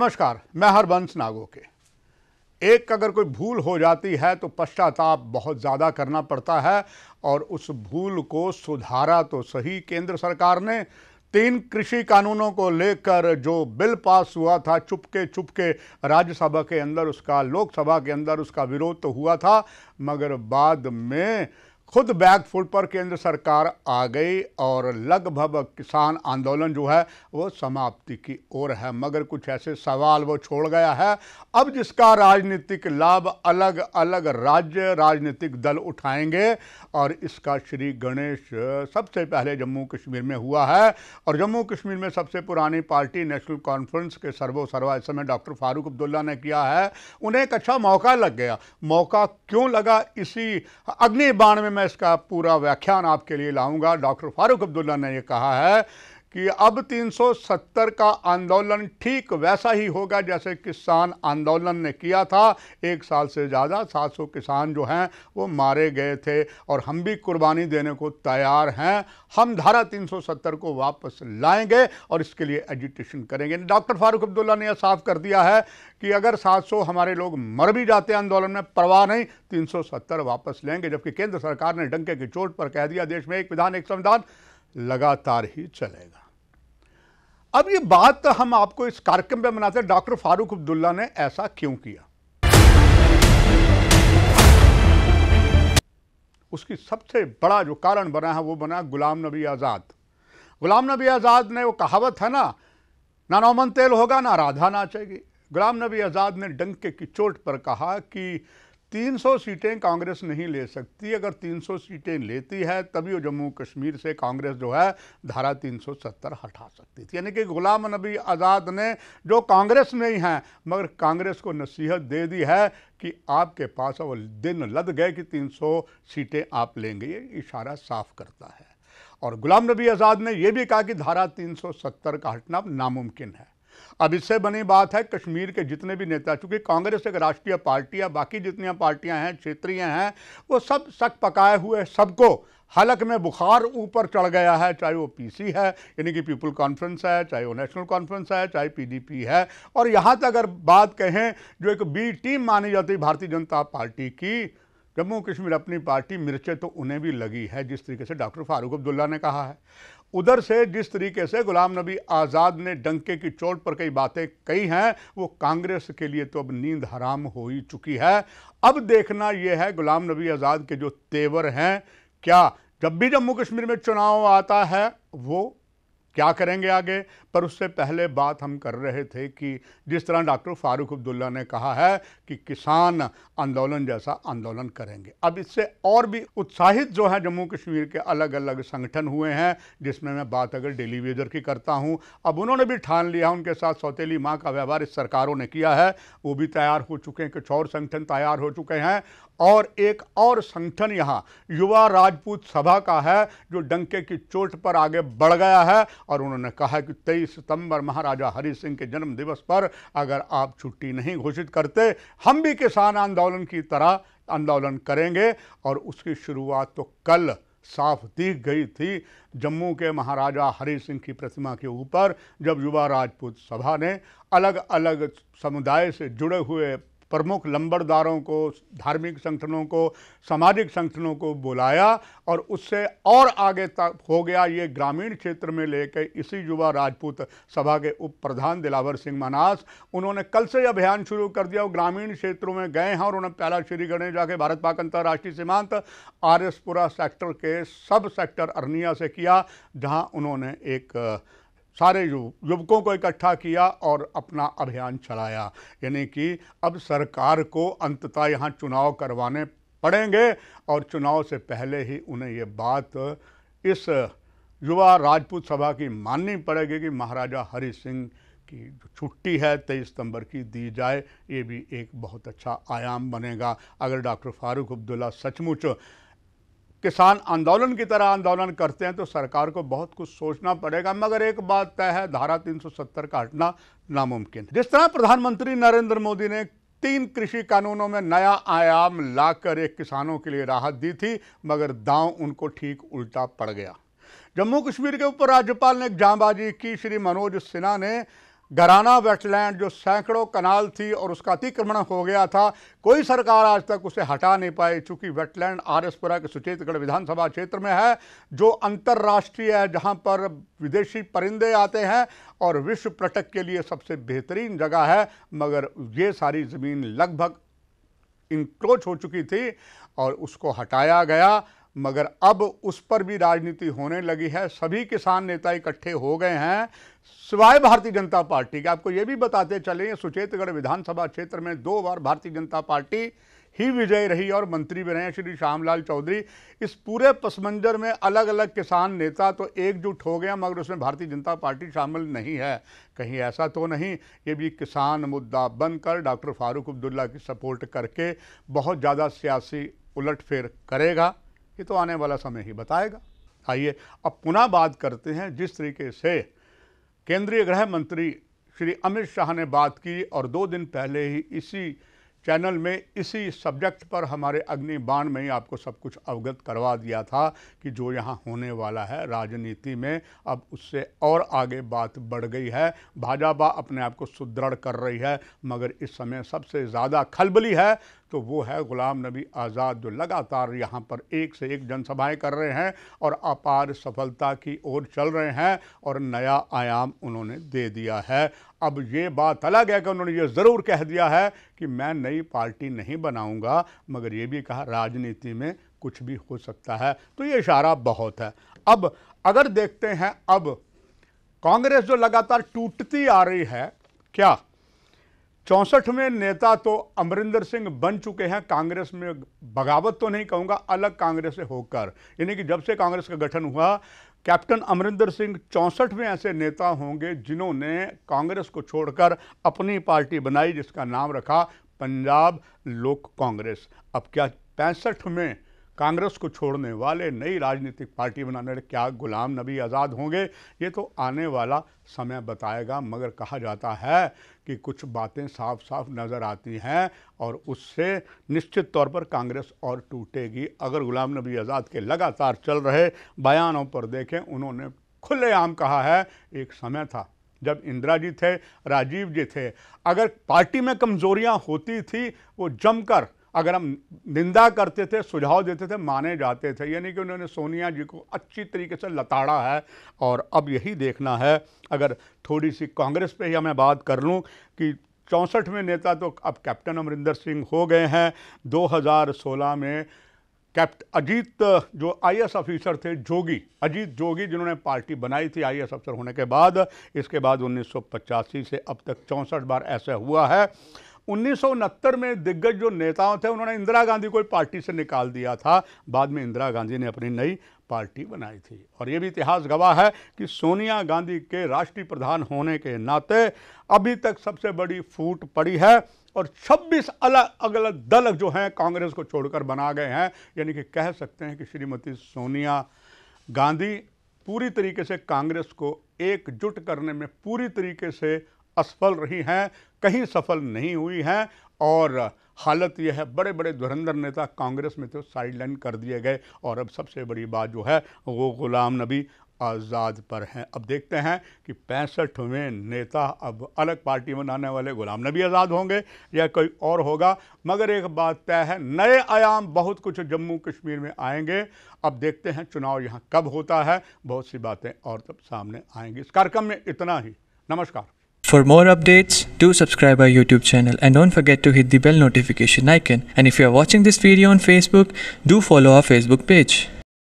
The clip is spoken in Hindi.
नमस्कार मैं हरबंश नागोके एक अगर कोई भूल हो जाती है तो पश्चाताप बहुत ज़्यादा करना पड़ता है और उस भूल को सुधारा तो सही केंद्र सरकार ने तीन कृषि कानूनों को लेकर जो बिल पास हुआ था चुपके चुपके राज्यसभा के अंदर उसका लोकसभा के अंदर उसका विरोध तो हुआ था मगर बाद में खुद बैकफुट फुट पर केंद्र सरकार आ गई और लगभग किसान आंदोलन जो है वो समाप्ति की ओर है मगर कुछ ऐसे सवाल वो छोड़ गया है अब जिसका राजनीतिक लाभ अलग अलग राज्य राजनीतिक दल उठाएंगे और इसका श्री गणेश सबसे पहले जम्मू कश्मीर में हुआ है और जम्मू कश्मीर में सबसे पुरानी पार्टी नेशनल कॉन्फ्रेंस के सर्वोसर्वा इस समय डॉक्टर फारूक अब्दुल्ला ने किया है उन्हें एक अच्छा मौका लग गया मौका क्यों लगा इसी अग्निबाण में मैं इसका पूरा व्याख्यान आपके लिए लाऊंगा डॉक्टर फारूक अब्दुल्ला ने यह कहा है कि अब 370 का आंदोलन ठीक वैसा ही होगा जैसे किसान आंदोलन ने किया था एक साल से ज़्यादा 700 किसान जो हैं वो मारे गए थे और हम भी कुर्बानी देने को तैयार हैं हम धारा 370 को वापस लाएंगे और इसके लिए एजुटेशन करेंगे डॉक्टर फारूक अब्दुल्ला ने यह साफ कर दिया है कि अगर 700 हमारे लोग मर भी जाते हैं आंदोलन में परवाह नहीं 370 वापस लेंगे जबकि केंद्र सरकार ने डंके की चोट पर कह दिया देश में एक विधान एक संविधान लगातार ही चलेगा अब ये बात हम आपको इस कार्यक्रम में बनाते हैं डॉक्टर फारूक अब्दुल्ला ने ऐसा क्यों किया उसकी सबसे बड़ा जो कारण बना है वो बना गुलाम नबी आज़ाद गुलाम नबी आज़ाद ने वो कहावत है ना ना नौमन तेल होगा ना राधा नाचेगी गुलाम नबी आज़ाद ने डंके की चोट पर कहा कि 300 सीटें कांग्रेस नहीं ले सकती अगर 300 सीटें लेती है तभी वो जम्मू कश्मीर से कांग्रेस जो है धारा 370 हटा सकती थी यानी कि गुलाम नबी आज़ाद ने जो कांग्रेस में ही हैं मगर कांग्रेस को नसीहत दे दी है कि आपके पास वो दिन लद गए कि 300 सीटें आप लेंगे ये इशारा साफ करता है और गुलाम नबी आज़ाद ने यह भी कहा कि धारा तीन का हटना नामुमकिन है अब इससे बनी बात है कश्मीर के जितने भी नेता चूंकि कांग्रेस एक राष्ट्रीय पार्टी है बाकी जितनी पार्टियां हैं क्षेत्रीय हैं वो सब शक पकाए हुए सबको हलक में बुखार ऊपर चढ़ गया है चाहे वो पीसी है यानी कि पीपल कॉन्फ्रेंस है चाहे वो नेशनल कॉन्फ्रेंस है चाहे पीडीपी है और यहाँ तक अगर बात कहें जो एक बी टीम मानी जाती है भारतीय जनता पार्टी की जम्मू कश्मीर अपनी पार्टी मिर्चे तो उन्हें भी लगी है जिस तरीके से डॉक्टर फारूक अब्दुल्ला ने कहा है उधर से जिस तरीके से गुलाम नबी आज़ाद ने डंके की चोट पर कई बातें कही हैं वो कांग्रेस के लिए तो अब नींद हराम हो ही चुकी है अब देखना यह है गुलाम नबी आज़ाद के जो तेवर हैं क्या जब भी जम्मू कश्मीर में चुनाव आता है वो क्या करेंगे आगे पर उससे पहले बात हम कर रहे थे कि जिस तरह डॉक्टर फारूक अब्दुल्ला ने कहा है कि किसान आंदोलन जैसा आंदोलन करेंगे अब इससे और भी उत्साहित जो है जम्मू कश्मीर के अलग अलग संगठन हुए हैं जिसमें मैं बात अगर डेली वेजर की करता हूँ अब उन्होंने भी ठान लिया उनके साथ सौतेली माँ का व्यवहार इस सरकारों ने किया है वो भी तैयार हो चुके हैं कुछ और संगठन तैयार हो चुके हैं और एक और संगठन यहाँ युवा राजपूत सभा का है जो डंके की चोट पर आगे बढ़ गया है और उन्होंने कहा कि 23 सितंबर महाराजा हरि सिंह के जन्म दिवस पर अगर आप छुट्टी नहीं घोषित करते हम भी किसान आंदोलन की तरह आंदोलन करेंगे और उसकी शुरुआत तो कल साफ दिख गई थी जम्मू के महाराजा हरि सिंह की प्रतिमा के ऊपर जब युवा राजपूत सभा ने अलग अलग समुदाय से जुड़े हुए प्रमुख लंबड़दारों को धार्मिक संगठनों को सामाजिक संगठनों को बुलाया और उससे और आगे तक हो गया ये ग्रामीण क्षेत्र में लेकर इसी युवा राजपूत सभा के उप प्रधान दिलावर सिंह मनास उन्होंने कल से अभियान शुरू कर दिया और ग्रामीण क्षेत्रों में गए हैं और उन्होंने पहला श्री गणेश जाके भारत पाक अंतर्राष्ट्रीय सीमांत आर सेक्टर के सब सेक्टर अरनिया से किया जहाँ उन्होंने एक सारे युवकों को इकट्ठा किया और अपना अभियान चलाया यानी कि अब सरकार को अंततः यहाँ चुनाव करवाने पड़ेंगे और चुनाव से पहले ही उन्हें ये बात इस युवा राजपूत सभा की माननी पड़ेगी कि महाराजा हरि सिंह की जो छुट्टी है तेईस सितंबर की दी जाए ये भी एक बहुत अच्छा आयाम बनेगा अगर डॉक्टर फारूक अब्दुल्ला सचमुच किसान आंदोलन की तरह आंदोलन करते हैं तो सरकार को बहुत कुछ सोचना पड़ेगा मगर एक बात तय है धारा 370 का हटना नामुमकिन जिस तरह प्रधानमंत्री नरेंद्र मोदी ने तीन कृषि कानूनों में नया आयाम लाकर एक किसानों के लिए राहत दी थी मगर दांव उनको ठीक उल्टा पड़ गया जम्मू कश्मीर के ऊपर राज्यपाल ने एक जांबाजी की श्री मनोज सिन्हा ने गराना वेटलैंड जो सैकड़ों कनाल थी और उसका अतिक्रमण हो गया था कोई सरकार आज तक उसे हटा नहीं पाई चूँकि वेटलैंड आर एसपुरा के सुचेतगढ़ विधानसभा क्षेत्र में है जो अंतर्राष्ट्रीय है जहाँ पर विदेशी परिंदे आते हैं और विश्व पर्यटक के लिए सबसे बेहतरीन जगह है मगर ये सारी ज़मीन लगभग इंक्रोच हो चुकी थी और उसको हटाया गया मगर अब उस पर भी राजनीति होने लगी है सभी किसान नेता इकट्ठे हो गए हैं सिवाय भारतीय जनता पार्टी के आपको ये भी बताते चले सुचेतगढ़ विधानसभा क्षेत्र में दो बार भारतीय जनता पार्टी ही विजय रही और मंत्री भी रहे श्री श्यामलाल चौधरी इस पूरे पसमंजर में अलग अलग किसान नेता तो एकजुट हो गया मगर उसमें भारतीय जनता पार्टी शामिल नहीं है कहीं ऐसा तो नहीं ये भी किसान मुद्दा बनकर डॉक्टर फारूक अब्दुल्ला की सपोर्ट करके बहुत ज़्यादा सियासी उलटफेर करेगा ये तो आने वाला समय ही बताएगा आइए अब पुनः बात करते हैं जिस तरीके से केंद्रीय गृह मंत्री श्री अमित शाह ने बात की और दो दिन पहले ही इसी चैनल में इसी सब्जेक्ट पर हमारे अग्नि बाण में ही आपको सब कुछ अवगत करवा दिया था कि जो यहाँ होने वाला है राजनीति में अब उससे और आगे बात बढ़ गई है भाजपा अपने आप को सुदृढ़ कर रही है मगर इस समय सबसे ज़्यादा खलबली है तो वो है ग़ुलाम नबी आज़ाद जो लगातार यहाँ पर एक से एक जनसभाएं कर रहे हैं और अपार सफलता की ओर चल रहे हैं और नया आयाम उन्होंने दे दिया है अब ये बात अलग है कि उन्होंने ये ज़रूर कह दिया है कि मैं नई पार्टी नहीं बनाऊंगा मगर ये भी कहा राजनीति में कुछ भी हो सकता है तो ये इशारा बहुत है अब अगर देखते हैं अब कांग्रेस जो लगातार टूटती आ रही है क्या चौंसठ में नेता तो अमरिंदर सिंह बन चुके हैं कांग्रेस में बगावत तो नहीं कहूँगा अलग कांग्रेस से होकर यानी कि जब से कांग्रेस का गठन हुआ कैप्टन अमरिंदर सिंह चौंसठ में ऐसे नेता होंगे जिन्होंने कांग्रेस को छोड़कर अपनी पार्टी बनाई जिसका नाम रखा पंजाब लोक कांग्रेस अब क्या पैंसठ में कांग्रेस को छोड़ने वाले नई राजनीतिक पार्टी बनाने वाले क्या गुलाम नबी आज़ाद होंगे ये तो आने वाला समय बताएगा मगर कहा जाता है कि कुछ बातें साफ साफ नज़र आती हैं और उससे निश्चित तौर पर कांग्रेस और टूटेगी अगर गुलाम नबी आज़ाद के लगातार चल रहे बयानों पर देखें उन्होंने खुलेआम कहा है एक समय था जब इंदिरा जी थे राजीव जी थे अगर पार्टी में कमजोरियां होती थी वो जमकर अगर हम निंदा करते थे सुझाव देते थे माने जाते थे यानी कि उन्होंने सोनिया जी को अच्छी तरीके से लताड़ा है और अब यही देखना है अगर थोड़ी सी कांग्रेस पे ही मैं बात कर लूँ कि चौंसठवें नेता तो अब कैप्टन अमरिंदर सिंह हो गए हैं 2016 में कैप्ट अजीत जो एस ऑफिसर थे जोगी अजीत जोगी जिन्होंने पार्टी बनाई थी एस अफसर होने के बाद इसके बाद उन्नीस से अब तक चौंसठ बार ऐसा हुआ है उन्नीस में दिग्गज जो नेताओं थे उन्होंने इंदिरा गांधी को पार्टी से निकाल दिया था बाद में इंदिरा गांधी ने अपनी नई पार्टी बनाई थी और ये भी इतिहास गवाह है कि सोनिया गांधी के राष्ट्रीय प्रधान होने के नाते अभी तक सबसे बड़ी फूट पड़ी है और 26 अलग अलग दल जो हैं कांग्रेस को छोड़कर बना गए हैं यानी कि कह सकते हैं कि श्रीमती सोनिया गांधी पूरी तरीके से कांग्रेस को एकजुट करने में पूरी तरीके से असफल रही हैं कहीं सफल नहीं हुई हैं और हालत यह है बड़े बड़े धुरंधर नेता कांग्रेस में तो साइडलाइन कर दिए गए और अब सबसे बड़ी बात जो है वो गुलाम नबी आज़ाद पर हैं अब देखते हैं कि पैंसठवें नेता अब अलग पार्टी में आने वाले गुलाम नबी आज़ाद होंगे या कोई और होगा मगर एक बात तय है नए आयाम बहुत कुछ जम्मू कश्मीर में आएंगे अब देखते हैं चुनाव यहाँ कब होता है बहुत सी बातें और तब सामने आएंगी इस कार्यक्रम में इतना ही नमस्कार For more updates, do subscribe our YouTube channel and don't forget to hit the bell notification icon. And if you are watching this video on Facebook, do follow our Facebook page.